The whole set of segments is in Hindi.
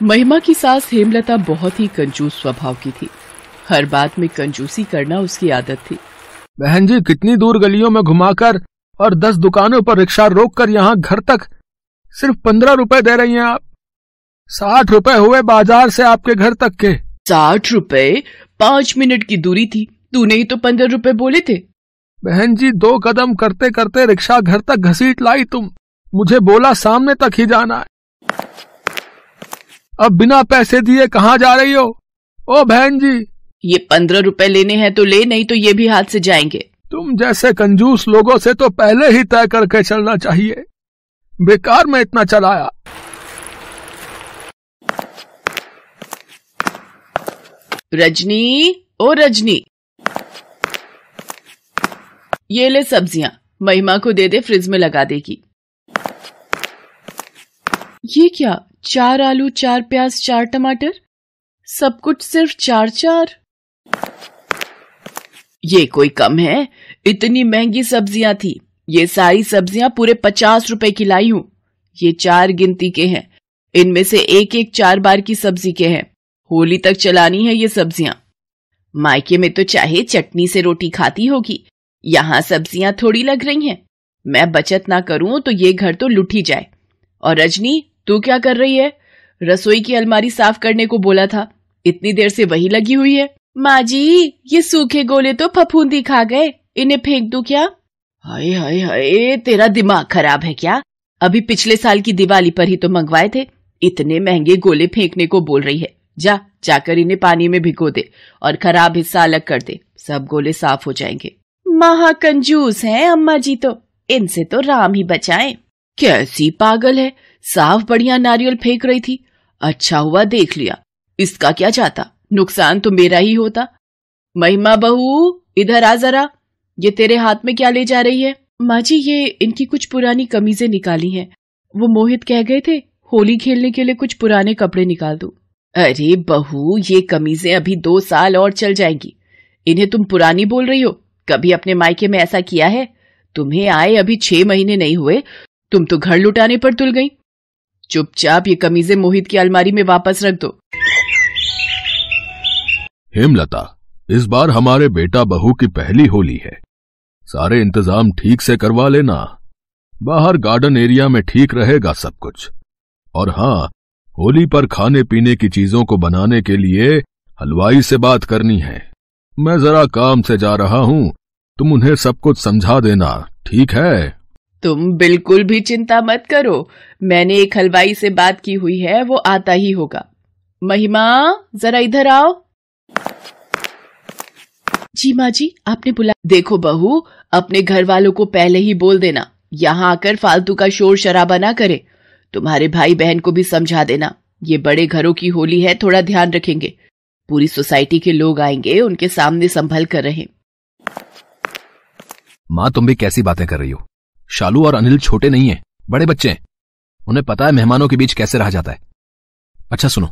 महिमा की सास हेमलता बहुत ही कंजूस स्वभाव की थी हर बात में कंजूसी करना उसकी आदत थी बहन जी कितनी दूर गलियों में घुमाकर और दस दुकानों पर रिक्शा रोक कर यहाँ घर तक सिर्फ पंद्रह रुपए दे रही हैं आप साठ रुपए हुए बाजार से आपके घर तक के साठ रुपए पाँच मिनट की दूरी थी तूने ही तो पंद्रह रुपए बोले थे बहन जी दो कदम करते करते रिक्शा घर तक घसीट लाई तुम मुझे बोला सामने तक ही जाना है अब बिना पैसे दिए कहाँ जा रही हो ओ बहन जी ये पंद्रह रुपए लेने हैं तो ले नहीं तो ये भी हाथ से जाएंगे तुम जैसे कंजूस लोगों से तो पहले ही तय करके चलना चाहिए बेकार में इतना चलाया रजनी ओ रजनी ये ले सब्जियां महिमा को दे दे फ्रिज में लगा देगी ये क्या चार आलू चार प्याज चार टमाटर सब कुछ सिर्फ चार चार ये कोई कम है इतनी महंगी सब्जियां थी ये सारी सब्जियां पूरे पचास रुपए की लाई हूं ये चार गिनती के हैं इनमें से एक एक चार बार की सब्जी के हैं होली तक चलानी है ये सब्जियां मायके में तो चाहे चटनी से रोटी खाती होगी यहाँ सब्जियां थोड़ी लग रही हैं मैं बचत ना करूं तो ये घर तो लुटी जाए और रजनी तू क्या कर रही है रसोई की अलमारी साफ करने को बोला था इतनी देर से वही लगी हुई है माँ जी ये सूखे गोले तो फफूंदी खा गए इन्हें फेंक दू क्या हाय हाय हाय तेरा दिमाग खराब है क्या अभी पिछले साल की दिवाली पर ही तो मंगवाए थे इतने महंगे गोले फेंकने को बोल रही है जा जाकर इन्हें पानी में भिगो दे और खराब हिस्सा अलग कर दे सब गोले साफ हो जाएंगे महा कंजूस है अम्मा जी तो इनसे तो राम ही बचाए कैसी पागल है साफ बढ़िया नारियल फेंक रही थी अच्छा हुआ देख लिया इसका क्या जाता नुकसान तो मेरा ही होता महिमा बहू इधर आ जरा ये तेरे हाथ में क्या ले जा रही है माँ जी ये इनकी कुछ पुरानी कमीजें निकाली हैं वो मोहित कह गए थे होली खेलने के लिए कुछ पुराने कपड़े निकाल दो अरे बहू ये कमीजें अभी दो साल और चल जाएंगी इन्हें तुम पुरानी बोल रही हो कभी अपने मायके में ऐसा किया है तुम्हें आए अभी छह महीने नहीं हुए तुम तो घर लुटाने पर तुल गई चुपचाप ये कमीजें मोहित की अलमारी में वापस रख दो हेमलता इस बार हमारे बेटा बहू की पहली होली है सारे इंतजाम ठीक से करवा लेना बाहर गार्डन एरिया में ठीक रहेगा सब कुछ और हाँ होली पर खाने पीने की चीजों को बनाने के लिए हलवाई से बात करनी है मैं जरा काम से जा रहा हूँ तुम उन्हें सब कुछ समझा देना ठीक है तुम बिल्कुल भी चिंता मत करो मैंने एक हलवाई से बात की हुई है वो आता ही होगा महिमा जरा इधर आओ जी माँ जी आपने बुला देखो बहू अपने घर वालों को पहले ही बोल देना यहाँ आकर फालतू का शोर शराबा ना करे तुम्हारे भाई बहन को भी समझा देना ये बड़े घरों की होली है थोड़ा ध्यान रखेंगे पूरी सोसाइटी के लोग आएंगे उनके सामने संभल कर रहे माँ तुम भी कैसी बातें कर रही हो शालू और अनिल छोटे नहीं है बड़े बच्चे हैं उन्हें पता है मेहमानों के बीच कैसे रहा जाता है अच्छा सुनो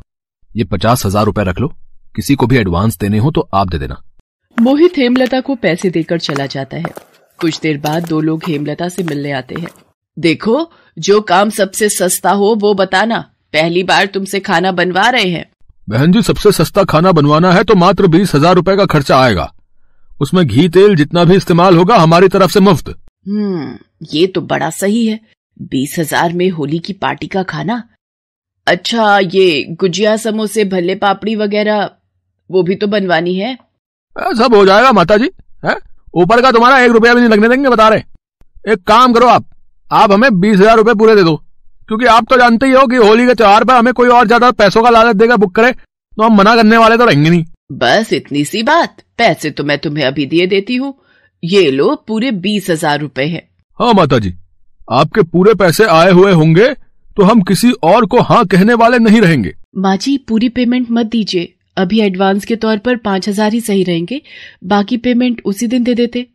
ये पचास हजार रूपए रख लो किसी को भी एडवांस देने हो तो आप दे देना मोहित हेमलता को पैसे देकर चला जाता है कुछ देर बाद दो लोग हेमलता से मिलने आते हैं देखो जो काम सबसे सस्ता हो वो बताना पहली बार तुमसे खाना बनवा रहे हैं बहन जी सबसे सस्ता खाना बनवाना है तो मात्र बीस हजार रूपए का खर्चा आएगा उसमें घी तेल जितना भी इस्तेमाल होगा हमारी तरफ से मुफ्त हम्म ये तो बड़ा सही है बीस हजार में होली की पार्टी का खाना अच्छा ये गुजिया समोसे भल्ले पापड़ी वगैरह वो भी तो बनवानी है सब हो जाएगा माता जी ऊपर का तुम्हारा एक रुपया भी नहीं लगने देंगे बता रहे एक काम करो आप आप हमें बीस हजार रूपए पूरे दे दो क्योंकि आप तो जानते ही हो कि होली के त्योहार पर हमें कोई और ज्यादा पैसों का लालच देगा बुक करे तो हम मना करने वाले तो रहेंगे नहीं बस इतनी सी बात पैसे तो मैं तुम्हें अभी दिए देती हूँ ये लो पूरे बीस हजार रूपए है हाँ माता जी आपके पूरे पैसे आए हुए होंगे तो हम किसी और को हाँ कहने वाले नहीं रहेंगे माँ जी पूरी पेमेंट मत दीजिए अभी एडवांस के तौर पर पाँच हजार ही सही रहेंगे बाकी पेमेंट उसी दिन दे देते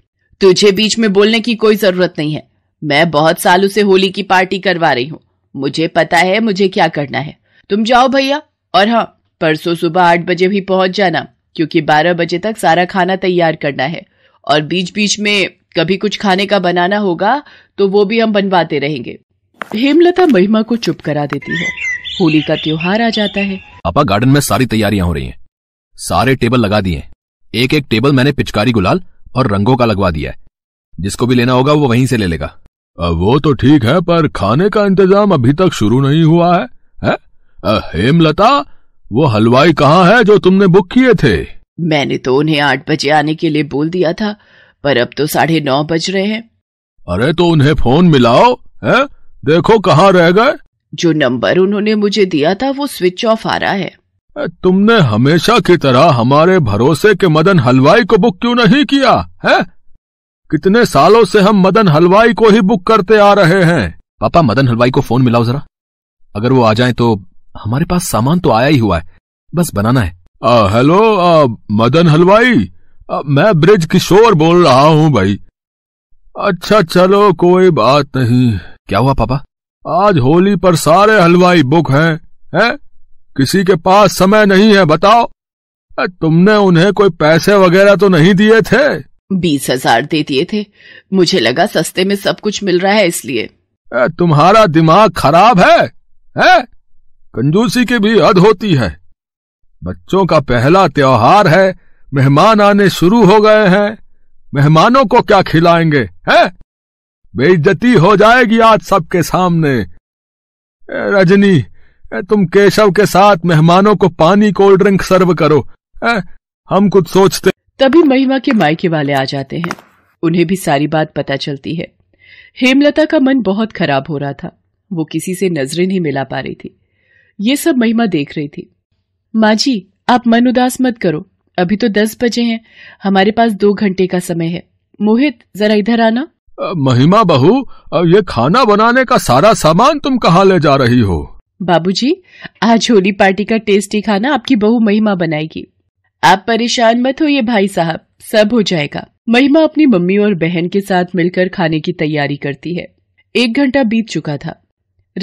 तुझे बीच में बोलने की कोई जरूरत नहीं है मैं बहुत सालों से होली की पार्टी करवा रही हूँ मुझे पता है मुझे क्या करना है तुम जाओ भैया और हाँ परसों सुबह आठ बजे भी पहुँच जाना क्योंकि बारह बजे तक सारा खाना तैयार करना है और बीच बीच में कभी कुछ खाने का बनाना होगा तो वो भी हम बनवाते रहेंगे हेमलता महिमा को चुप करा देती है होली का त्योहार आ जाता है पापा गार्डन में सारी तैयारियां हो रही हैं सारे टेबल लगा दिए एक एक टेबल मैंने पिचकारी गुलाल और रंगों का लगवा दिया है जिसको भी लेना होगा वो वहीं से ले लेगा वो तो ठीक है पर खाने का इंतजाम अभी तक शुरू नहीं हुआ है, है? हेमलता वो हलवाई कहाँ है जो तुमने बुक किए थे मैंने तो उन्हें आठ बजे आने के लिए बोल दिया था पर अब तो साढ़े नौ बज रहे हैं अरे तो उन्हें फोन मिलाओ है देखो कहाँ रह गए जो नंबर उन्होंने मुझे दिया था वो स्विच ऑफ आ रहा है तुमने हमेशा की तरह हमारे भरोसे के मदन हलवाई को बुक क्यों नहीं किया है कितने सालों से हम मदन हलवाई को ही बुक करते आ रहे हैं पापा मदन हलवाई को फोन मिलाओ जरा अगर वो आ जाए तो हमारे पास सामान तो आया ही हुआ है बस बनाना है हेलो मदन हलवाई आ, मैं ब्रिज किशोर बोल रहा हूँ भाई अच्छा चलो कोई बात नहीं क्या हुआ पापा आज होली पर सारे हलवाई बुक हैं हैं किसी के पास समय नहीं है बताओ तुमने उन्हें कोई पैसे वगैरह तो नहीं दिए थे बीस हजार दे दिए थे मुझे लगा सस्ते में सब कुछ मिल रहा है इसलिए तुम्हारा दिमाग खराब है, है? कंजूसी की भी हद होती है बच्चों का पहला त्योहार है मेहमान आने शुरू हो गए हैं मेहमानों को क्या खिलाएंगे है बेइज्जती हो जाएगी आज सबके सामने रजनी तुम केशव के साथ मेहमानों को पानी कोल्ड ड्रिंक सर्व करो ए? हम कुछ सोचते तभी महिमा के मायके वाले आ जाते हैं उन्हें भी सारी बात पता चलती है हेमलता का मन बहुत खराब हो रहा था वो किसी से नजरें नहीं मिला पा रही थी ये सब महिमा देख रही थी माँ जी आप मन उदास मत करो अभी तो दस बजे हैं हमारे पास दो घंटे का समय है मोहित जरा इधर आना महिमा बहू ये खाना बनाने का सारा सामान तुम कहाँ ले जा रही हो बाबूजी, आज होली पार्टी का टेस्टी खाना आपकी बहू महिमा बनाएगी आप परेशान मत हो ये भाई साहब सब हो जाएगा महिमा अपनी मम्मी और बहन के साथ मिलकर खाने की तैयारी करती है एक घंटा बीत चुका था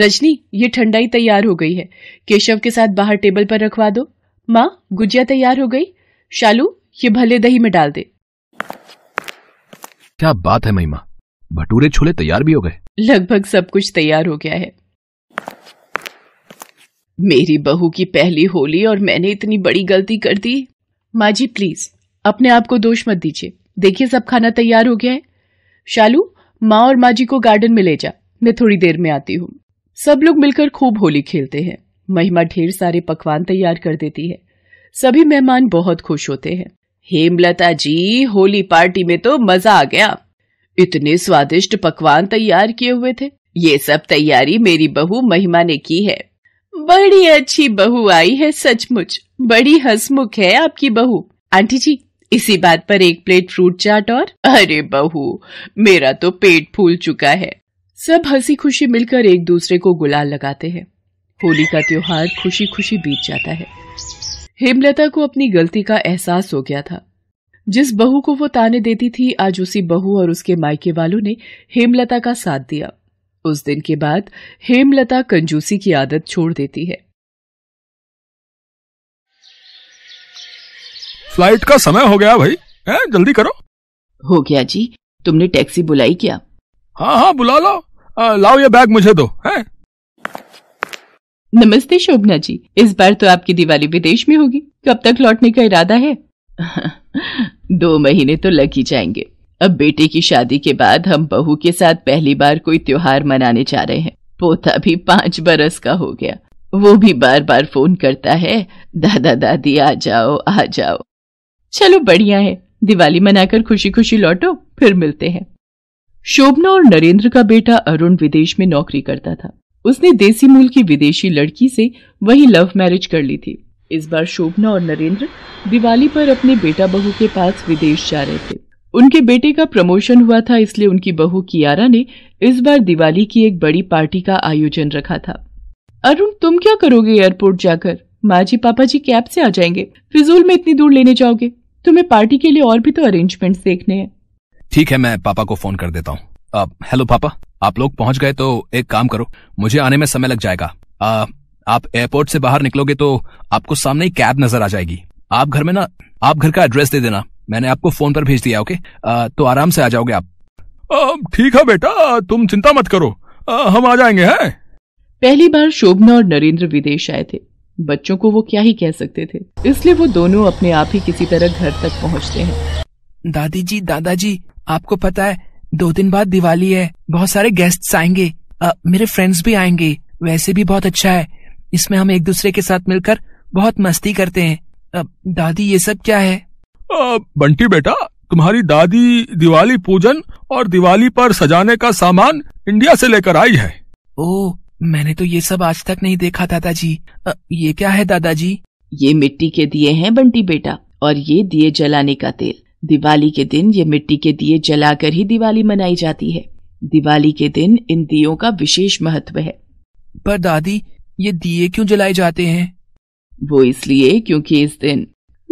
रजनी ये ठंडाई तैयार हो गई है केशव के साथ बाहर टेबल पर रखवा दो माँ गुजिया तैयार हो गई शालू ये भले दही में डाल दे क्या बात है महिमा भटूरे छोले तैयार भी हो गए लगभग सब कुछ तैयार हो गया है मेरी बहू की पहली होली और मैंने इतनी बड़ी गलती कर दी माँ जी प्लीज अपने आप को दोष मत दीजिए देखिए सब खाना तैयार हो गया है शालू माँ और माँ जी को गार्डन में ले जा मैं थोड़ी देर में आती हूँ सब लोग मिलकर खूब होली खेलते हैं महिमा ढेर सारे पकवान तैयार कर देती है सभी मेहमान बहुत खुश होते हैं हेमलता जी होली पार्टी में तो मजा आ गया इतने स्वादिष्ट पकवान तैयार किए हुए थे ये सब तैयारी मेरी बहू महिमा ने की है बड़ी अच्छी बहू आई है सचमुच बड़ी हसमुख है आपकी बहू आंटी जी इसी बात पर एक प्लेट फ्रूट चाट और अरे बहू मेरा तो पेट फूल चुका है सब हंसी खुशी मिलकर एक दूसरे को गुलाल लगाते हैं होली का त्योहार खुशी खुशी बीत जाता है हेमलता को अपनी गलती का एहसास हो गया था जिस बहू को वो ताने देती थी आज उसी बहू और उसके मायके वालों ने हेमलता का साथ दिया उस दिन के बाद हेमलता कंजूसी की आदत छोड़ देती है फ्लाइट का समय हो गया भाई ए, जल्दी करो हो गया जी तुमने टैक्सी बुलाई क्या हाँ हाँ बुला लो आ, लाओ ये बैग मुझे दो है नमस्ते शोभना जी इस बार तो आपकी दिवाली विदेश में होगी कब तक लौटने का इरादा है दो महीने तो लग ही जाएंगे अब बेटे की शादी के बाद हम बहू के साथ पहली बार कोई त्योहार मनाने जा रहे हैं पोता भी पांच बरस का हो गया वो भी बार बार फोन करता है दादा दादी आ जाओ आ जाओ चलो बढ़िया है दिवाली मनाकर खुशी खुशी लौटो फिर मिलते हैं शोभना और नरेंद्र का बेटा अरुण विदेश में नौकरी करता था उसने देसी मूल की विदेशी लड़की से वही लव मैरिज कर ली थी इस बार शोभना और नरेंद्र दिवाली पर अपने बेटा बहू के पास विदेश जा रहे थे उनके बेटे का प्रमोशन हुआ था इसलिए उनकी बहू कियारा ने इस बार दिवाली की एक बड़ी पार्टी का आयोजन रखा था अरुण तुम क्या करोगे एयरपोर्ट जाकर माँ जी पापा जी कैब से आ जाएंगे फिजूल में इतनी दूर लेने जाओगे तुम्हें पार्टी के लिए और भी तो अरेंजमेंट्स देखने हैं ठीक है मैं पापा को फोन कर देता हूँ हेलो पापा आप लोग पहुंच गए तो एक काम करो मुझे आने में समय लग जाएगा आ, आप एयरपोर्ट से बाहर निकलोगे तो आपको सामने ही कैब नजर आ जाएगी आप घर में ना आप घर का एड्रेस दे देना मैंने आपको फोन पर भेज दिया ओके आ, तो आराम से आ जाओगे आप ठीक है बेटा तुम चिंता मत करो आ, हम आ जाएंगे हैं पहली बार शोभना और नरेंद्र विदेश आए थे बच्चों को वो क्या ही कह सकते थे इसलिए वो दोनों अपने आप ही किसी तरह घर तक पहुंचते हैं दादी जी दादाजी आपको पता है दो दिन बाद दिवाली है बहुत सारे गेस्ट आएंगे आ, मेरे फ्रेंड्स भी आएंगे वैसे भी बहुत अच्छा है इसमें हम एक दूसरे के साथ मिलकर बहुत मस्ती करते हैं आ, दादी ये सब क्या है आ, बंटी बेटा तुम्हारी दादी दिवाली पूजन और दिवाली पर सजाने का सामान इंडिया से लेकर आई है ओ मैंने तो ये सब आज तक नहीं देखा दादाजी ये क्या है दादाजी ये मिट्टी के दिए हैं बंटी बेटा और ये दिए जलाने का तेल दिवाली के दिन ये मिट्टी के दिए जलाकर ही दिवाली मनाई जाती है दिवाली के दिन इन दियों का विशेष महत्व है पर दादी ये दिए क्यों जलाए जाते हैं वो इसलिए क्योंकि इस दिन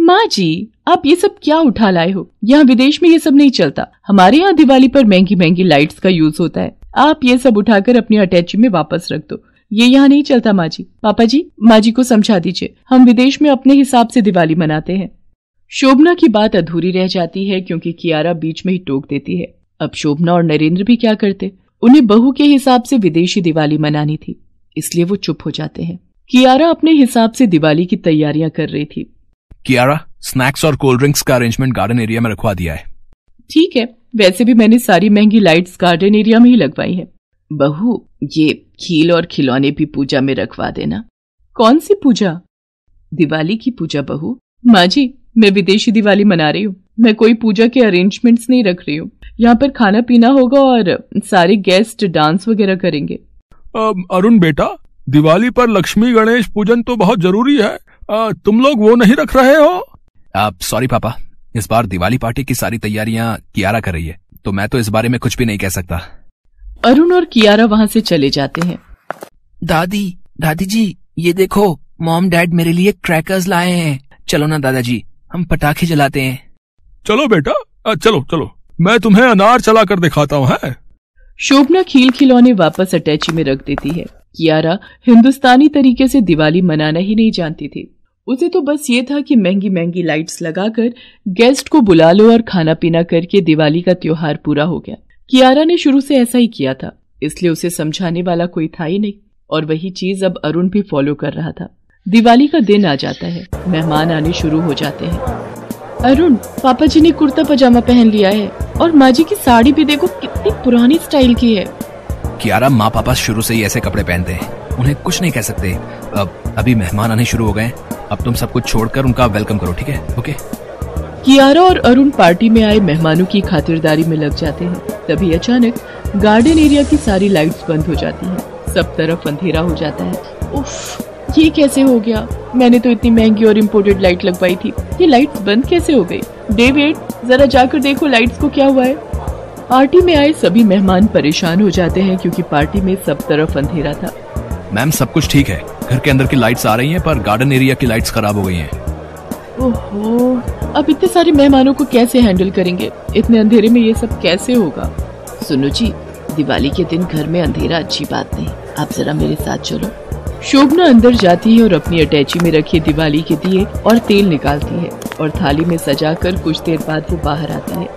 माँ जी आप ये सब क्या उठा लाए हो यहाँ विदेश में ये सब नहीं चलता हमारे यहाँ दिवाली पर महंगी महंगी लाइट्स का यूज होता है आप ये सब उठाकर अपने अटैची में वापस रख दो ये यहाँ नहीं चलता माँ जी पापा जी माँ जी को समझा दीजिए हम विदेश में अपने हिसाब से दिवाली मनाते हैं शोभना की बात अधूरी रह जाती है क्योंकि कियारा बीच में ही टोक देती है अब शोभना और नरेंद्र भी क्या करते उन्हें बहू के हिसाब से विदेशी दिवाली मनानी थी इसलिए वो चुप हो जाते हैं कियारा अपने हिसाब से दिवाली की तैयारियां कर रही थी कियारा स्नैक्स और कोल्ड ड्रिंक्स का अरेंजमेंट गार्डन एरिया में रखवा दिया है ठीक है वैसे भी मैंने सारी महंगी लाइट्स गार्डन एरिया में ही लगवाई है बहू ये खील और खिलौने भी पूजा में रखवा देना कौन सी पूजा दिवाली की पूजा बहू माँ जी मैं विदेशी दिवाली मना रही हूँ मैं कोई पूजा के अरेंजमेंट्स नहीं रख रही हूँ यहाँ पर खाना पीना होगा और सारे गेस्ट डांस वगैरह करेंगे अरुण बेटा दिवाली पर लक्ष्मी गणेश पूजन तो बहुत जरूरी है आ, तुम लोग वो नहीं रख रहे हो आप सॉरी पापा इस बार दिवाली पार्टी की सारी तैयारियाँ कियारा कर रही है तो मैं तो इस बारे में कुछ भी नहीं कह सकता अरुण और कियारा वहाँ से चले जाते हैं दादी दादी जी ये देखो मॉम डैड मेरे लिए क्रैकर्स लाए हैं चलो ना दादाजी हम पटाखे जलाते हैं चलो बेटा आ, चलो चलो मैं तुम्हें अनार चला कर दिखाता हूँ शोभना खील खिलौने वापस अटैची में रख देती है कियारा हिंदुस्तानी तरीके से दिवाली मनाना ही नहीं जानती थी उसे तो बस ये था कि महंगी महंगी लाइट्स लगाकर गेस्ट को बुला लो और खाना पीना करके दिवाली का त्योहार पूरा हो गया कियारा ने शुरू से ऐसा ही किया था इसलिए उसे समझाने वाला कोई था ही नहीं और वही चीज अब अरुण भी फॉलो कर रहा था दिवाली का दिन आ जाता है मेहमान आने शुरू हो जाते हैं अरुण पापा जी ने कुर्ता पजामा पहन लिया है और माँ जी की साड़ी भी देखो कितनी पुरानी स्टाइल की है कियारा माँ पापा शुरू से ही ऐसे कपड़े पहनते हैं उन्हें कुछ नहीं कह सकते अब अभी मेहमान आने शुरू हो गए अब तुम सब कुछ छोड़कर उनका वेलकम करो ठीक है ओके कियारा और अरुण पार्टी में आए मेहमानों की खातिरदारी में लग जाते हैं तभी अचानक गार्डन एरिया की सारी लाइट्स बंद हो जाती है सब तरफ अंधेरा हो जाता है उफ ये कैसे हो गया मैंने तो इतनी महंगी और इम्पोर्टेड लाइट लगवाई थी ये लाइट बंद कैसे हो गई डेविड जरा जाकर देखो लाइट्स को क्या हुआ है पार्टी में आए सभी मेहमान परेशान हो जाते हैं क्योंकि पार्टी में सब तरफ अंधेरा था मैम सब कुछ ठीक है घर के अंदर की लाइट्स आ रही हैं पर गार्डन एरिया की लाइट्स खराब हो गई हैं ओहो अब इतने सारे मेहमानों को कैसे हैंडल करेंगे इतने अंधेरे में ये सब कैसे होगा सुनो जी दिवाली के दिन घर में अंधेरा अच्छी बात नहीं आप जरा मेरे साथ चलो शोभना अंदर जाती है और अपनी अटैची में रखे दिवाली के दिए और तेल निकालती है और थाली में सजा कर कुछ देर बाद वो बाहर आती है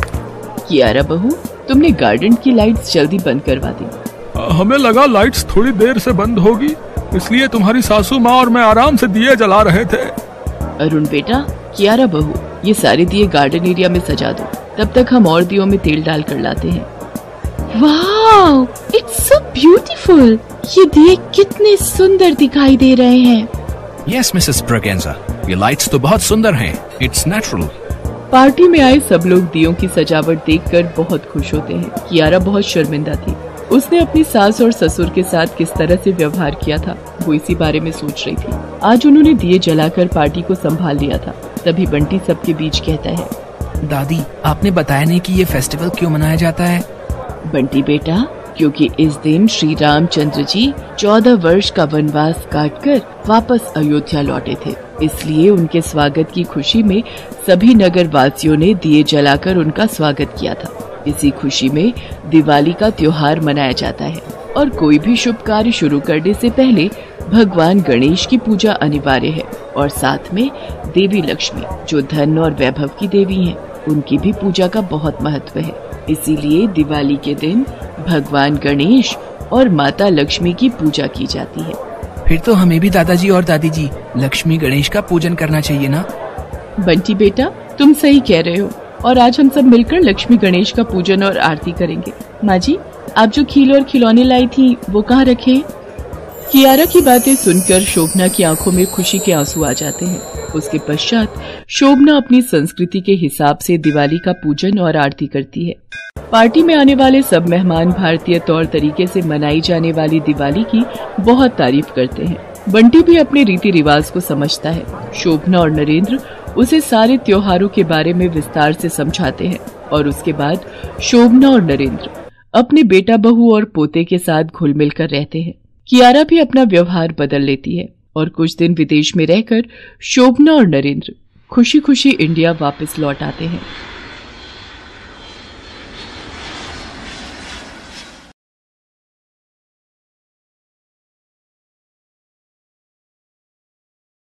कियारा बहू तुमने गार्डन की लाइट्स जल्दी बंद करवा दी हमें लगा लाइट्स थोड़ी देर से बंद होगी इसलिए तुम्हारी सासू माँ और मैं आराम से दिए जला रहे थे अरुण बेटा कियारा बहू ये सारे दिए गार्डन एरिया में सजा दो तब तक हम और दियो में तेल डाल कर लाते हैं वाह इट्स सो ब्यूटीफुल ये दिए कितने सुंदर दिखाई दे रहे हैं यस मिसेस प्रगेंजा ये लाइट्स तो बहुत सुंदर हैं इट्स नेचुरल पार्टी में आए सब लोग दियो की सजावट देखकर बहुत खुश होते हैं कियारा बहुत शर्मिंदा थी उसने अपनी सास और ससुर के साथ किस तरह से व्यवहार किया था वो इसी बारे में सोच रही थी आज उन्होंने दिए जलाकर पार्टी को संभाल लिया था तभी बंटी सबके बीच कहता है दादी आपने बताया नहीं कि ये फेस्टिवल क्यों मनाया जाता है बंटी बेटा क्योंकि इस दिन श्री रामचंद्र जी चौदह वर्ष का वनवास काटकर वापस अयोध्या लौटे थे इसलिए उनके स्वागत की खुशी में सभी नगर वासियों ने दिए जलाकर उनका स्वागत किया था इसी खुशी में दिवाली का त्योहार मनाया जाता है और कोई भी शुभ कार्य शुरू करने से पहले भगवान गणेश की पूजा अनिवार्य है और साथ में देवी लक्ष्मी जो धन और वैभव की देवी है उनकी भी पूजा का बहुत महत्व है इसीलिए दिवाली के दिन भगवान गणेश और माता लक्ष्मी की पूजा की जाती है फिर तो हमें भी दादाजी और दादी जी लक्ष्मी गणेश का पूजन करना चाहिए ना बंटी बेटा तुम सही कह रहे हो और आज हम सब मिलकर लक्ष्मी गणेश का पूजन और आरती करेंगे माँ जी आप जो खील और खिलौने लाई थी वो कहाँ रखे कियारा की बातें सुनकर शोभना की आंखों में खुशी के आंसू आ जाते हैं उसके पश्चात शोभना अपनी संस्कृति के हिसाब से दिवाली का पूजन और आरती करती है पार्टी में आने वाले सब मेहमान भारतीय तौर तरीके से मनाई जाने वाली दिवाली की बहुत तारीफ करते हैं बंटी भी अपने रीति रिवाज को समझता है शोभना और नरेंद्र उसे सारे त्योहारों के बारे में विस्तार से समझाते हैं और उसके बाद शोभना और नरेंद्र अपने बेटा बहू और पोते के साथ घुल मिल कर रहते हैं कियारा भी अपना व्यवहार बदल लेती है और कुछ दिन विदेश में रहकर शोभना और नरेंद्र खुशी खुशी इंडिया वापस लौट आते हैं